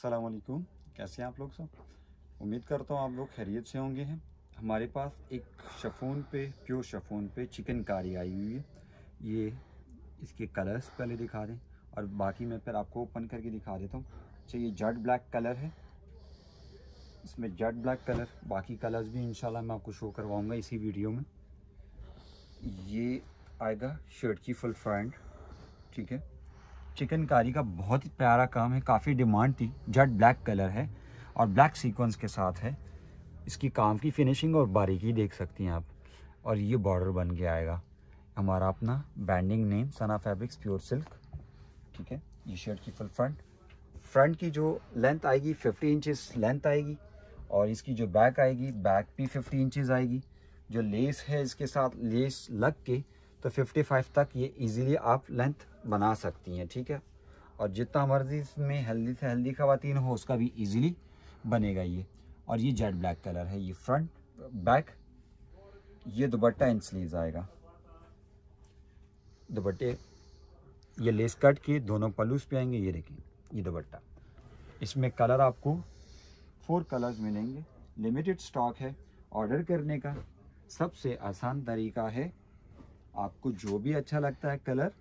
अस्सलाम वालेकुम कैसे हैं आप लोग सब उम्मीद करता हूँ आप लोग खैरियत से होंगे हैं हमारे पास एक शफून पे प्योर शफून पे चिकन कारी आई हुई है ये इसके कलर्स पहले दिखा दें और बाकी मैं फिर आपको ओपन करके दिखा देता हूँ अच्छा ये जट ब्लैक कलर है इसमें जट ब्लैक कलर बाकी कलर्स भी इंशाल्लाह मैं आपको शो करवाऊँगा इसी वीडियो में ये आएगा शर्ट की फुल फ्रंट ठीक है चिकनकारी का बहुत ही प्यारा काम है काफ़ी डिमांड थी जट ब्लैक कलर है और ब्लैक सीक्वेंस के साथ है इसकी काम की फिनिशिंग और बारीकी देख सकती हैं आप और ये बॉर्डर बन के आएगा हमारा अपना branding name Sana fabrics pure silk ठीक है ये शर्ट की फुल फ्रंट फ्रंट की जो लेंथ आएगी 50 इंचेस लेंथ आएगी और इसकी जो बैक आएगी बैक भी 50 इंचेस आएगी जो लेस है इसके साथ लेस लग के तो 55 तक ये इजीली आप लेंथ बना सकती हैं ठीक है और जितना मर्जी इसमें हेल्दी से हेल्दी खातन हो उसका भी इजीली बनेगा ये और ये जेड ब्लैक कलर है ये फ्रंट बैक ये दुपट्टा इन स्लीव्स आएगा दुपट्टे ये लेस कट के दोनों पलूस पे आएंगे ये देखिए ये दुपट्टा इसमें कलर आपको फोर कलर्स मिलेंगे लिमिटेड स्टॉक है ऑर्डर करने का सबसे आसान तरीका है आपको जो भी अच्छा लगता है कलर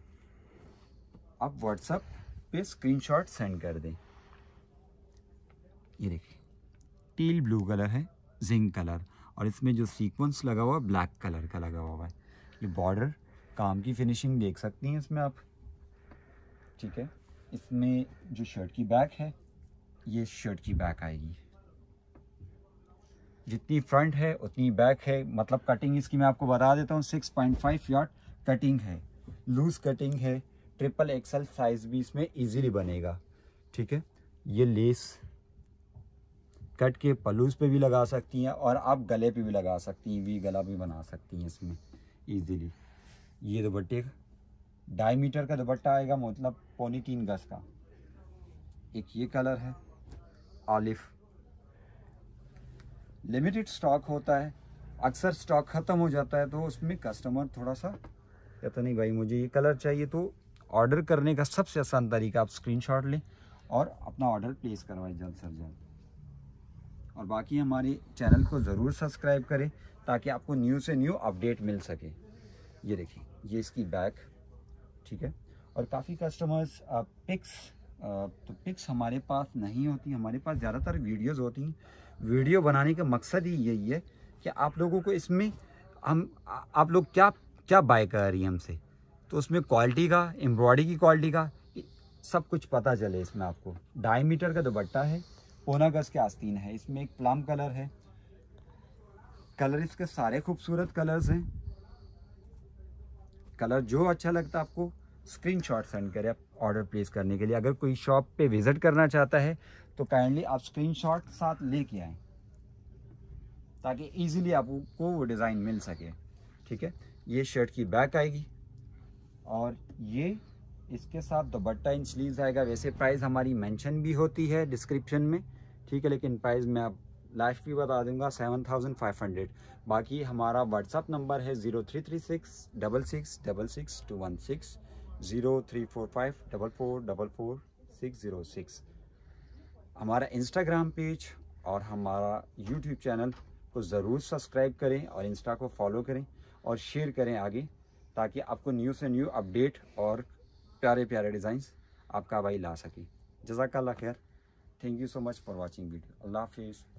आप व्हाट्सअप पे स्क्रीनशॉट सेंड कर दें ये देखिए टील ब्लू कलर है जिंक कलर और इसमें जो सीक्वेंस लगा हुआ है ब्लैक कलर का लगा हुआ है ये बॉर्डर काम की फिनिशिंग देख सकती हैं इसमें आप ठीक है इसमें जो शर्ट की बैक है ये शर्ट की बैक आएगी जितनी फ्रंट है उतनी बैक है मतलब कटिंग इसकी मैं आपको बता देता हूँ six point five yard cutting है लूज कटिंग है ट्रिपल एक्सल साइज भी इसमें इजीली बनेगा ठीक है ये लेस कट के पलूस पे भी लगा सकती हैं और आप गले पे भी लगा सकती हैं वी गला भी बना सकती हैं इसमें इजीली ये दुपट्टे ढाई मीटर का दुपट्टा आएगा मतलब पौनी तीन गज का एक ये कलर है ऑलिफ लिमिटेड स्टॉक होता है अक्सर स्टॉक ख़त्म हो जाता है तो उसमें कस्टमर थोड़ा सा कहता नहीं भाई मुझे ये कलर चाहिए तो ऑर्डर करने का सबसे आसान तरीका आप स्क्रीनशॉट लें और अपना ऑर्डर प्लेस करवाएं जल्द से जल्द और बाकी हमारे चैनल को ज़रूर सब्सक्राइब करें ताकि आपको न्यू से न्यू अपडेट मिल सके ये देखिए ये इसकी बैक ठीक है और काफ़ी कस्टमर्स पिक्स तो पिक्स हमारे पास नहीं होती हमारे पास ज़्यादातर वीडियोज़ होती हैं वीडियो बनाने का मकसद ही यही है कि आप लोगों को इसमें हम आप लोग क्या क्या बाय कर रही है हमसे तो उसमें क्वालिटी का एम्ब्रॉयडरी की क्वालिटी का सब कुछ पता चले इसमें आपको ढाई मीटर का दुपट्टा है पौना गज के आस्तीन है इसमें एक प्लम कलर है कलर इसके सारे खूबसूरत कलर्स हैं कलर जो अच्छा लगता है आपको स्क्रीनशॉट सेंड करें ऑर्डर प्लेस करने के लिए अगर कोई शॉप पे विज़िट करना चाहता है तो काइंडली आप स्क्रीनशॉट साथ लेके आए ताकि ईजिली आपको वो डिज़ाइन मिल सके ठीक है ये शर्ट की बैक आएगी और ये इसके साथ दोपट्टा इन स्लीव आएगा वैसे प्राइस हमारी मेंशन भी होती है डिस्क्रिप्शन में ठीक है लेकिन प्राइस मैं आप लास्ट भी बता दूंगा सेवन थाउजेंड फाइव हंड्रेड बाकी हमारा व्हाट्सअप नंबर है zero three three six double six double six two one six zero three four five double four double four six zero six हमारा इंस्टाग्राम पेज और हमारा YouTube channel को ज़रूर subscribe करें और इंस्टा को फॉलो करें और शेयर करें आगे ताकि आपको न्यू से न्यू अपडेट और प्यारे प्यारे डिज़ाइंस आपका भाई ला सके जजाकल्ला खैर thank you so much for watching video अल्लाह हाफिज़